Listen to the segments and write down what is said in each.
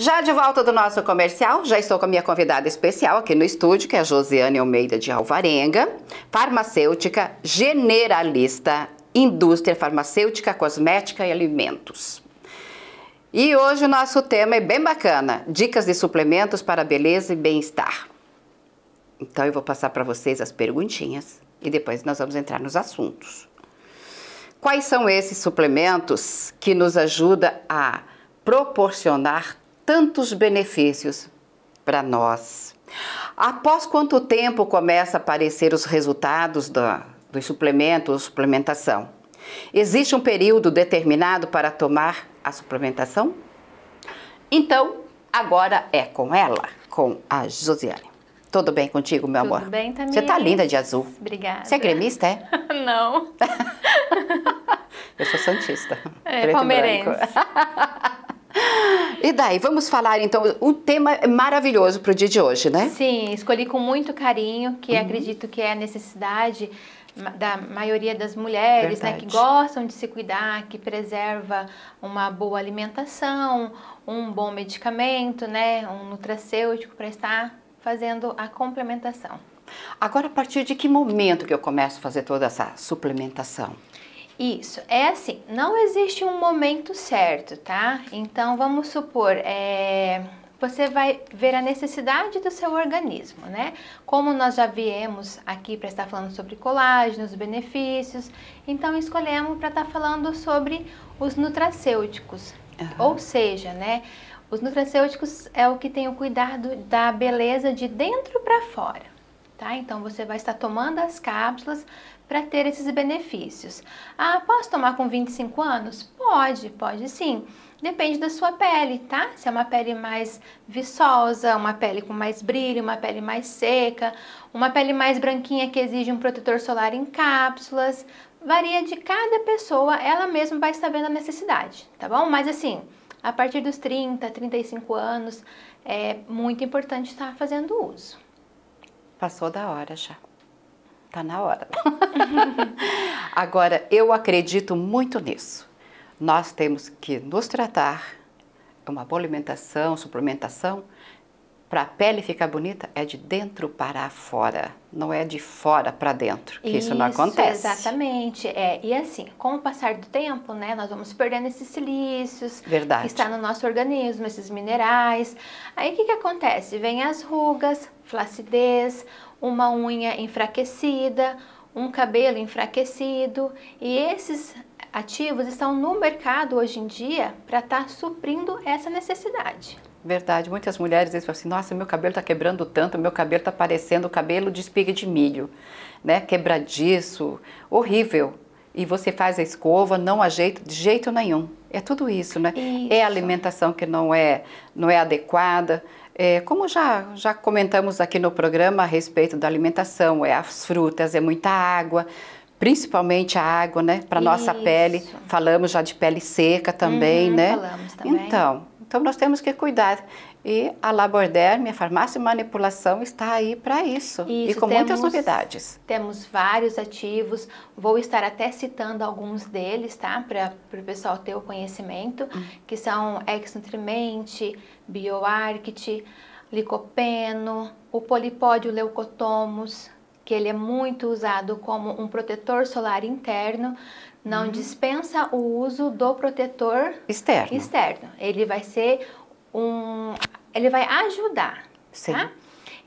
Já de volta do nosso comercial, já estou com a minha convidada especial aqui no estúdio, que é a Josiane Almeida de Alvarenga, farmacêutica, generalista, indústria farmacêutica, cosmética e alimentos. E hoje o nosso tema é bem bacana: dicas de suplementos para beleza e bem-estar. Então eu vou passar para vocês as perguntinhas e depois nós vamos entrar nos assuntos. Quais são esses suplementos que nos ajuda a proporcionar tantos benefícios para nós. Após quanto tempo começa a aparecer os resultados da, dos suplementos ou suplementação? Existe um período determinado para tomar a suplementação? Então, agora é com ela, com a Josiane. Tudo bem contigo, meu Tudo amor? Tudo bem, também. Você tá linda de azul. Obrigada. Você é gremista, é? Não. Eu sou santista. É, palmeirense. E daí, vamos falar então, um tema maravilhoso para o dia de hoje, né? Sim, escolhi com muito carinho, que uhum. acredito que é a necessidade da maioria das mulheres, Verdade. né, que gostam de se cuidar, que preserva uma boa alimentação, um bom medicamento, né, um nutracêutico para estar fazendo a complementação. Agora, a partir de que momento que eu começo a fazer toda essa suplementação? Isso, é assim, não existe um momento certo, tá? Então vamos supor, é, você vai ver a necessidade do seu organismo, né? Como nós já viemos aqui para estar falando sobre colágenos, benefícios, então escolhemos para estar falando sobre os nutracêuticos, uhum. ou seja, né? Os nutracêuticos é o que tem o cuidado da beleza de dentro para fora, tá? Então você vai estar tomando as cápsulas para ter esses benefícios. Ah, posso tomar com 25 anos? Pode, pode sim. Depende da sua pele, tá? Se é uma pele mais viçosa, uma pele com mais brilho, uma pele mais seca, uma pele mais branquinha que exige um protetor solar em cápsulas. Varia de cada pessoa, ela mesma vai sabendo a necessidade, tá bom? Mas assim, a partir dos 30, 35 anos, é muito importante estar tá fazendo uso. Passou da hora já tá na hora. Agora, eu acredito muito nisso. Nós temos que nos tratar, uma boa alimentação, suplementação, para a pele ficar bonita é de dentro para fora, não é de fora para dentro, que isso, isso, não acontece. Exatamente, é, e assim, com o passar do tempo, né, nós vamos perdendo esses silícios Verdade. que está no nosso organismo, esses minerais. Aí o que, que acontece? Vem as rugas, flacidez, uma unha enfraquecida, um cabelo enfraquecido e esses ativos estão no mercado hoje em dia para estar tá suprindo essa necessidade. Verdade, muitas mulheres dizem assim, nossa, meu cabelo está quebrando tanto, meu cabelo está parecendo cabelo de espiga de milho, né, quebradiço, horrível. E você faz a escova, não ajeita de jeito nenhum. É tudo isso, né? Isso. É alimentação que não é, não é adequada, é, como já, já comentamos aqui no programa a respeito da alimentação, é as frutas, é muita água, principalmente a água, né, para nossa pele. Falamos já de pele seca também, uhum, né? Falamos também. Então, então nós temos que cuidar. E a Laborderme, a farmácia e manipulação está aí para isso. isso. E com temos, muitas novidades. Temos vários ativos, vou estar até citando alguns deles, tá? Para o pessoal ter o conhecimento, hum. que são Exnutrimente, BioArct, Licopeno, o polipódio leucotomus, que ele é muito usado como um protetor solar interno, não hum. dispensa o uso do protetor externo. externo. Ele vai ser um ele vai ajudar, Sim. tá?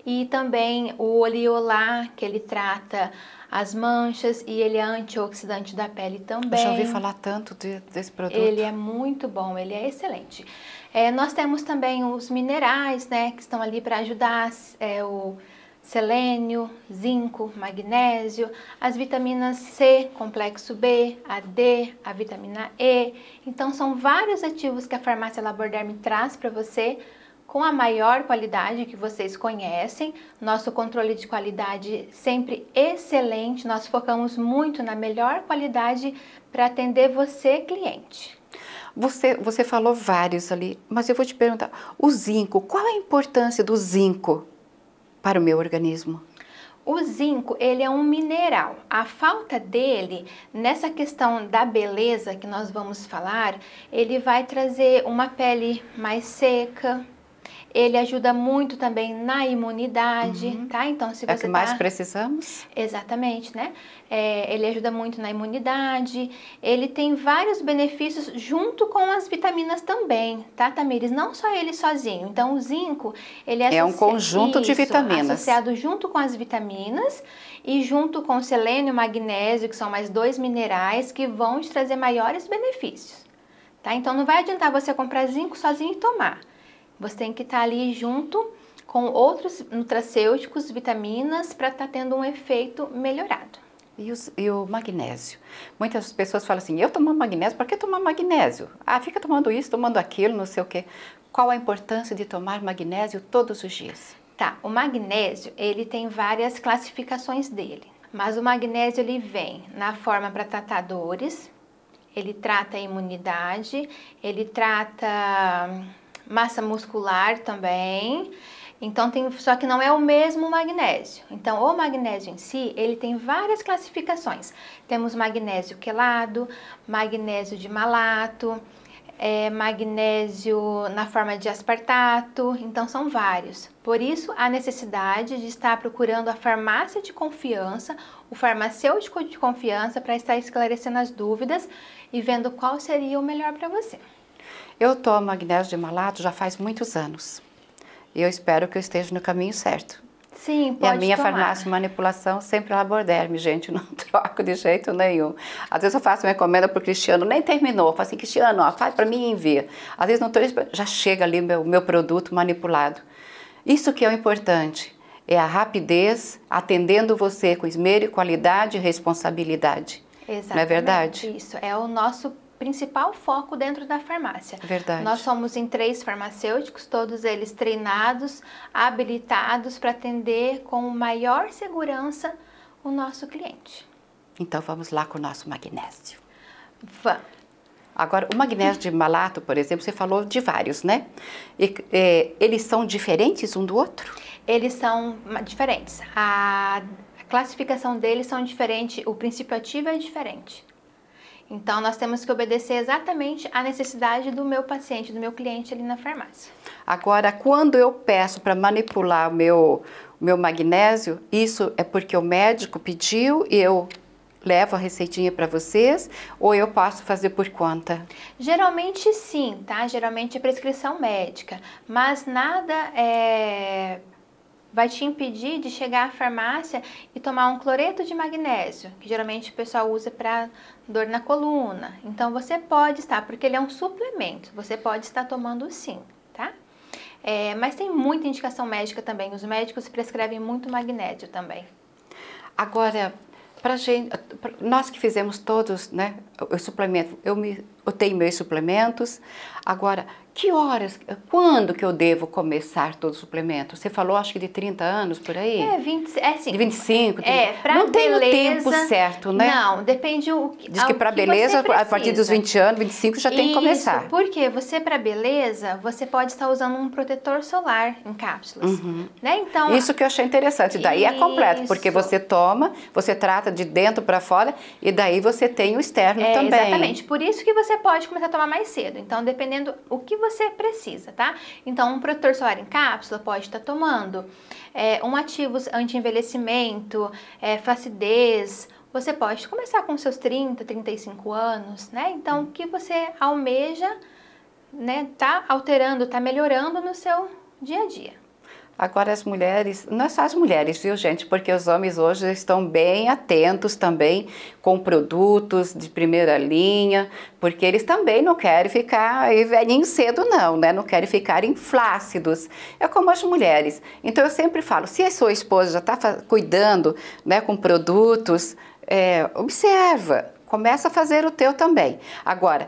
E também o oleolar, que ele trata as manchas e ele é antioxidante da pele também. Eu já ouvi falar tanto de, desse produto. Ele é muito bom, ele é excelente. É, nós temos também os minerais, né, que estão ali para ajudar é, o selênio, zinco, magnésio, as vitaminas C, complexo B, a D, a vitamina E. Então são vários ativos que a farmácia Laborderme traz para você com a maior qualidade que vocês conhecem. Nosso controle de qualidade sempre excelente, nós focamos muito na melhor qualidade para atender você, cliente. Você, você falou vários ali, mas eu vou te perguntar: o zinco, qual a importância do zinco para o meu organismo? O zinco, ele é um mineral. A falta dele, nessa questão da beleza que nós vamos falar, ele vai trazer uma pele mais seca, ele ajuda muito também na imunidade, uhum. tá? Então, se você. É o que tá... mais precisamos? Exatamente, né? É, ele ajuda muito na imunidade, ele tem vários benefícios junto com as vitaminas também, tá, Tamires? Não só ele sozinho. Então, o zinco, ele é. É um conjunto Isso, de vitaminas. Associado junto com as vitaminas e junto com selênio, magnésio, que são mais dois minerais que vão te trazer maiores benefícios. Tá? Então não vai adiantar você comprar zinco sozinho e tomar. Você tem que estar tá ali junto com outros nutracêuticos, vitaminas, para estar tá tendo um efeito melhorado. E, os, e, o magnésio? Muitas pessoas falam assim, eu tomo magnésio, para que tomar magnésio? Ah, fica tomando isso, tomando aquilo, não sei o quê. Qual a importância de tomar magnésio todos os dias? Tá, o magnésio, ele tem várias classificações dele. Mas o magnésio, ele vem na forma para tratar dores, ele trata a imunidade, ele trata massa muscular também. Então tem, só que não é o mesmo magnésio. Então o magnésio em si, ele tem várias classificações. Temos magnésio quelado, magnésio de malato, é, magnésio na forma de aspartato, então são vários. Por isso, a necessidade de estar procurando a farmácia de confiança, o farmacêutico de confiança, para estar esclarecendo as dúvidas e vendo qual seria o melhor para você. Eu tomo magnésio de malato já faz muitos anos. E eu espero que eu esteja no caminho certo. Sim, pode E a minha tomar. farmácia de manipulação sempre laborderme, gente, não troco de jeito nenhum. Às vezes eu faço uma encomenda para o Cristiano, nem terminou, eu falo assim, Cristiano, ó, faz para mim e envia. Às vezes não estou já chega ali o meu, meu produto manipulado. Isso que é o importante, é a rapidez, atendendo você com esmero e qualidade e responsabilidade. Exatamente. Não é verdade? Isso, é o nosso principal foco dentro da farmácia. Verdade. Nós somos em três farmacêuticos, todos eles treinados, habilitados para atender com maior segurança o nosso cliente. Então vamos lá com o nosso magnésio. Vamos. Agora, o magnésio de malato, por exemplo, você falou de vários, né? E, é, eles são diferentes um do outro? Eles são diferentes. A classificação deles são diferentes, o princípio ativo é diferente. Então, nós temos que obedecer exatamente à necessidade do meu paciente, do meu cliente ali na farmácia. Agora, quando eu peço para manipular o meu, meu magnésio, isso é porque o médico pediu e eu levo a receitinha para vocês ou eu posso fazer por conta? Geralmente sim, tá? Geralmente é prescrição médica, mas nada é vai te impedir de chegar à farmácia e tomar um cloreto de magnésio, que geralmente o pessoal usa para dor na coluna. Então você pode estar, porque ele é um suplemento, você pode estar tomando sim, tá? É, mas tem muita indicação médica também, os médicos prescrevem muito magnésio também. Agora, pra gente, pra nós que fizemos todos, né, o suplemento, eu, me, eu tenho meus suplementos, agora que horas, quando que eu devo começar todo o suplemento? Você falou, acho que de 30 anos, por aí? É, 20, é assim, de 25. 30. É, pra não beleza, tem o tempo certo, né? Não, depende o que Diz que para beleza, a partir dos 20 anos, 25 já tem que começar. porque você para beleza, você pode estar usando um protetor solar em cápsulas, uhum. né? Então, Isso que eu achei interessante, daí isso. é completo, porque você toma, você trata de dentro para fora e daí você tem o externo é, também. Exatamente, por isso que você pode começar a tomar mais cedo. Então, dependendo o que você precisa, tá? Então, um protetor solar em cápsula pode estar tá tomando, é, um ativo anti-envelhecimento, é, flacidez, você pode começar com seus 30, 35 anos, né? Então, o que você almeja, né, tá alterando, tá melhorando no seu dia a dia. Agora as mulheres, não é só as mulheres, viu gente? Porque os homens hoje estão bem atentos também com produtos de primeira linha, porque eles também não querem ficar velhinho cedo não, né? Não querem ficar flácidos. É como as mulheres. Então eu sempre falo, se a sua esposa já está cuidando né, com produtos, é, observa, começa a fazer o teu também. Agora,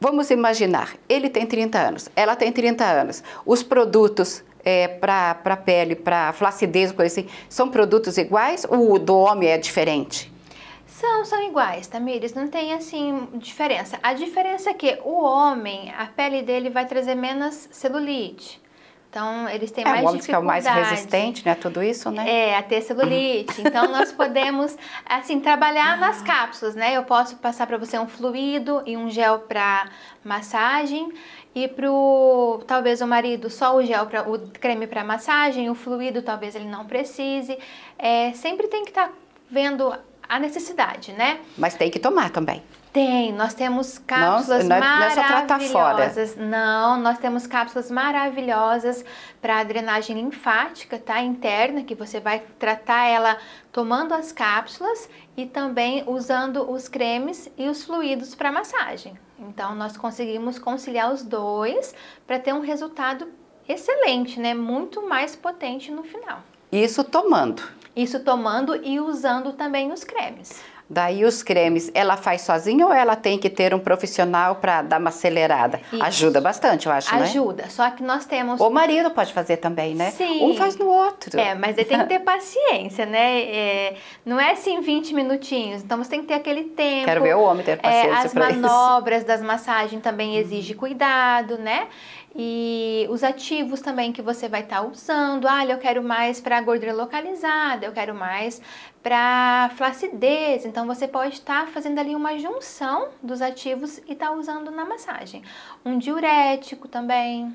vamos imaginar, ele tem 30 anos, ela tem 30 anos, os produtos é, para a pele, para flacidez, coisa assim, são produtos iguais ou o do homem é diferente? São, são iguais, Tamires, não tem assim diferença. A diferença é que o homem, a pele dele vai trazer menos celulite. Então, eles têm é, mais o homem dificuldade. É, mais resistente, né? Tudo isso, né? É, a ter celulite. Uhum. então, nós podemos, assim, trabalhar nas ah. cápsulas, né? Eu posso passar para você um fluido e um gel para massagem. E pro talvez o marido só o gel para o creme para massagem, o fluido talvez ele não precise. É, sempre tem que estar tá vendo a necessidade, né? Mas tem que tomar também. Tem, nós temos cápsulas não, é, não é, maravilhosas. Não, não, nós temos cápsulas maravilhosas para drenagem linfática, tá? Interna, que você vai tratar ela tomando as cápsulas e também usando os cremes e os fluidos para massagem. Então, nós conseguimos conciliar os dois para ter um resultado excelente, né? Muito mais potente no final. Isso tomando. Isso tomando e usando também os cremes. Daí os cremes, ela faz sozinha ou ela tem que ter um profissional para dar uma acelerada? Isso. Ajuda bastante, eu acho, né? Ajuda, né? só que nós temos... O marido pode fazer também, né? Sim. Um faz no outro. É, mas aí tem que ter paciência, né? É, não é assim 20 minutinhos, então você tem que ter aquele tempo. Quero ver o homem ter é, paciência é, As manobras isso. das massagens também exigem cuidado, né? e os ativos também que você vai estar tá usando. Ah, eu quero mais para gordura localizada, eu quero mais para flacidez. Então você pode estar tá fazendo ali uma junção dos ativos e estar tá usando na massagem. Um diurético também.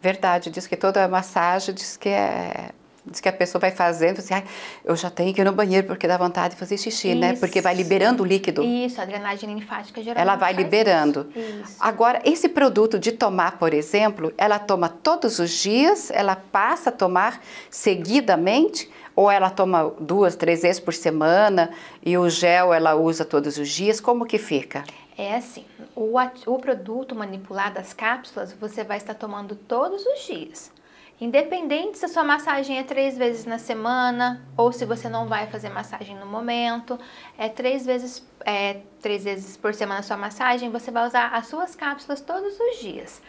Verdade, diz que toda massagem diz que é Diz que a pessoa vai fazendo, assim, ah, eu já tenho que ir no banheiro porque dá vontade de fazer xixi, né? isso. né? Porque vai liberando o líquido. Isso, a drenagem linfática geralmente. Ela vai liberando. Isso. Isso. Agora, esse produto de tomar, por exemplo, ela toma todos os dias, ela passa a tomar seguidamente, ou ela toma duas, três vezes por semana e o gel ela usa todos os dias? Como que fica? É assim, o, o produto manipulado, as cápsulas, você vai estar tomando todos os dias. Independente se a sua massagem é três vezes na semana ou se você não vai fazer massagem no momento, é três vezes, é, três vezes por semana a sua massagem, você vai usar as suas cápsulas todos os dias.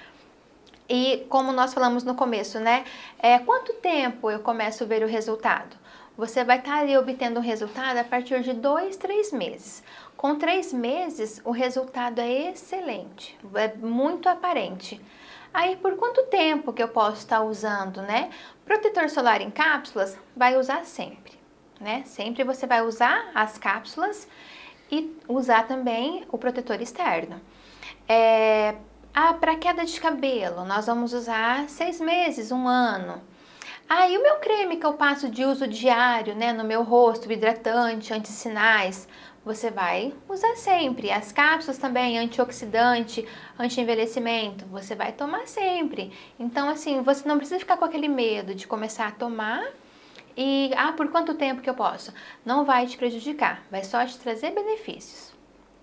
E como nós falamos no começo, né? É, quanto tempo eu começo a ver o resultado? Você vai estar ali obtendo o um resultado a partir de dois, três meses. Com três meses, o resultado é excelente, é muito aparente. Aí por quanto tempo que eu posso estar usando, né? Protetor solar em cápsulas, vai usar sempre, né? Sempre você vai usar as cápsulas e usar também o protetor externo. É, ah, para queda de cabelo, nós vamos usar seis meses, um ano. Aí ah, o meu creme que eu passo de uso diário, né, no meu rosto, hidratante, antissinais, sinais você vai usar sempre. As cápsulas também, antioxidante, anti-envelhecimento, você vai tomar sempre. Então, assim, você não precisa ficar com aquele medo de começar a tomar e, ah, por quanto tempo que eu posso? Não vai te prejudicar, vai só te trazer benefícios.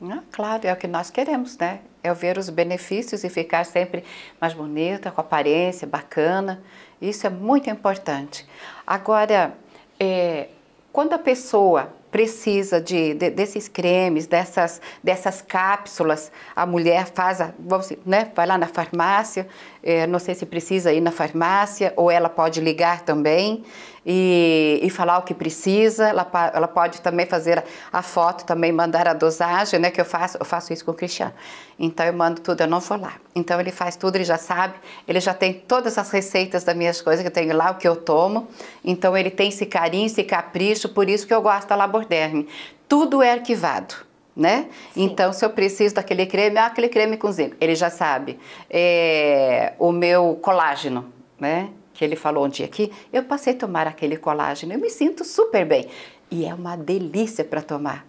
Ah, claro, é o que nós queremos, né? É ver os benefícios e ficar sempre mais bonita, com aparência bacana. Isso é muito importante. Agora, é, quando a pessoa precisa de, de, desses cremes, dessas, dessas cápsulas. A mulher faz, a, vamos, né, vai lá na farmácia é, não sei se precisa ir na farmácia ou ela pode ligar também e, e falar o que precisa. Ela, ela pode também fazer a, foto, também mandar a dosagem, né? Que eu faço, eu faço isso com o Cristiano. Então eu mando tudo, eu não vou lá. Então ele faz tudo, ele já sabe, ele já tem todas as receitas das minhas coisas que eu tenho lá, o que eu tomo. Então ele tem esse carinho, esse capricho, por isso que eu gosto da Laborderme. Tudo é arquivado né? Sim. Então, se eu preciso daquele creme, ah, aquele creme com zinco, ele já sabe. É, o meu colágeno, né? Que ele falou um dia aqui, eu passei a tomar aquele colágeno, eu me sinto super bem. E é uma delícia para tomar.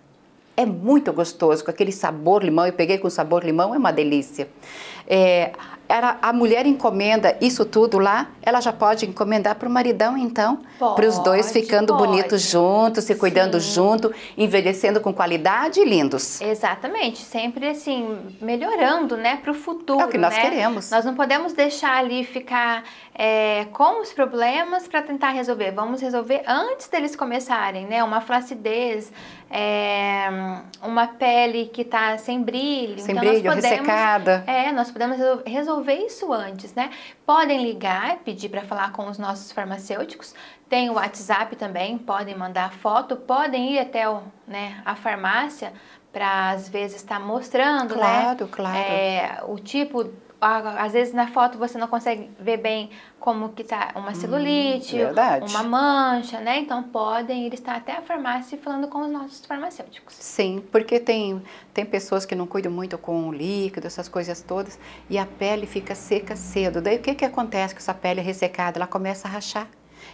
É muito gostoso, com aquele sabor limão, eu peguei com sabor limão, é uma delícia. É, era, a mulher encomenda isso tudo lá, ela já pode encomendar para o maridão, então? Para os dois ficando bonitos juntos, se cuidando Sim. junto, envelhecendo com qualidade e lindos. Exatamente, sempre assim, melhorando, né, para o futuro. É o que nós né? queremos. Nós não podemos deixar ali ficar é, com os problemas para tentar resolver. Vamos resolver antes deles começarem, né? Uma flacidez, é, uma pele que está sem brilho. Sem então brilho, podemos, ressecada. É, nós podemos resolver isso antes, né? Podem ligar, pedir para falar com os nossos farmacêuticos. Tem o WhatsApp também, podem mandar foto, podem ir até o, né, a farmácia para às vezes estar tá mostrando, claro, né? Claro, claro. É, o tipo às vezes na foto você não consegue ver bem como que tá uma hum, celulite, hum, uma mancha, né? Então podem ir estar até a farmácia falando com os nossos farmacêuticos. Sim, porque tem, tem pessoas que não cuidam muito com o líquido, essas coisas todas, e a pele fica seca cedo. Daí o que, que acontece com essa pele ressecada? Ela começa a rachar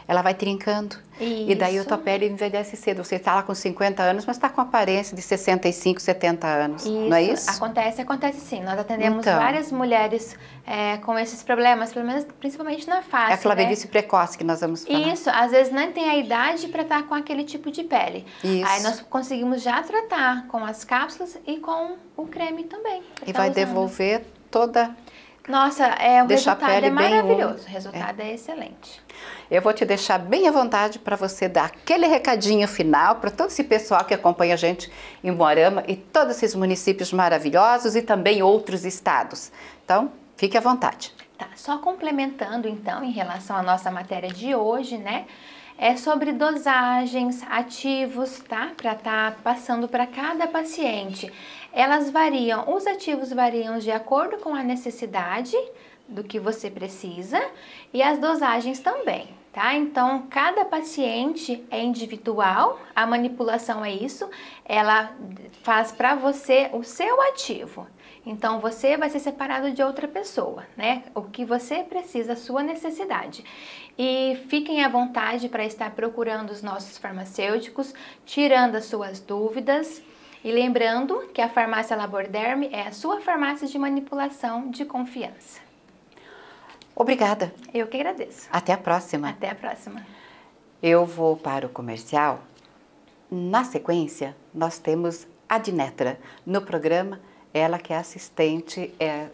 ela vai trincando. Isso. E daí a tua pele envelhece cedo. Você está lá com 50 anos, mas está com aparência de 65, 70 anos. Isso. Não é isso? Acontece, acontece sim. Nós atendemos então, várias mulheres é, com esses problemas, pelo menos principalmente na face. É aquela né? precoce que nós vamos falar. Isso, às vezes nem tem a idade para estar tá com aquele tipo de pele. Isso. Aí nós conseguimos já tratar com as cápsulas e com o creme também. E tá vai usando. devolver toda nossa, é, um deixa resultado a pele é maravilhoso, o resultado é. é. excelente. Eu vou te deixar bem à vontade para você dar aquele recadinho final para todo esse pessoal que acompanha a gente em Moarama e todos esses municípios maravilhosos e também outros estados. Então, fique à vontade. Tá, só complementando então em relação à nossa matéria de hoje, né? É sobre dosagens, ativos, tá? Para estar tá passando para cada paciente. Elas variam, os ativos variam de acordo com a necessidade do que você precisa e as dosagens também, tá? Então, cada paciente é individual, a manipulação é isso, ela faz para você o seu ativo. Então, você vai ser separado de outra pessoa, né? O que você precisa, a sua necessidade. E fiquem à vontade para estar procurando os nossos farmacêuticos, tirando as suas dúvidas e lembrando que a farmácia Laborderme é a sua farmácia de manipulação de confiança. Obrigada. Eu que agradeço. Até a próxima. Até a próxima. Eu vou para o comercial. Na sequência, nós temos a Dinetra no programa, ela que é assistente é,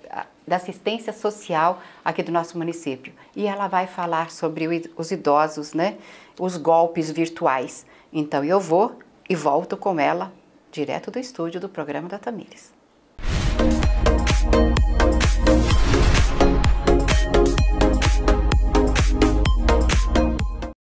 da assistência social aqui do nosso município. E ela vai falar sobre os idosos, né? Os golpes virtuais. Então eu vou e volto com ela direto do estúdio do programa da Tamires.